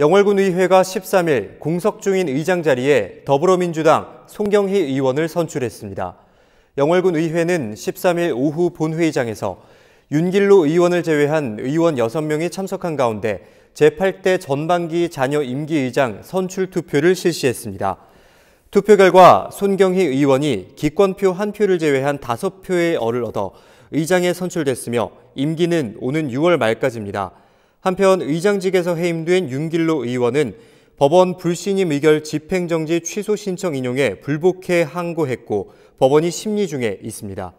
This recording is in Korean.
영월군의회가 13일 공석 중인 의장 자리에 더불어민주당 송경희 의원을 선출했습니다. 영월군의회는 13일 오후 본회의장에서 윤길로 의원을 제외한 의원 6명이 참석한 가운데 제8대 전반기 자녀 임기의장 선출 투표를 실시했습니다. 투표 결과 손경희 의원이 기권표 한 표를 제외한 5표의 어를 얻어 의장에 선출됐으며 임기는 오는 6월 말까지입니다. 한편 의장직에서 해임된 윤길로 의원은 법원 불신임 의결 집행정지 취소 신청 인용에 불복해 항고했고 법원이 심리 중에 있습니다.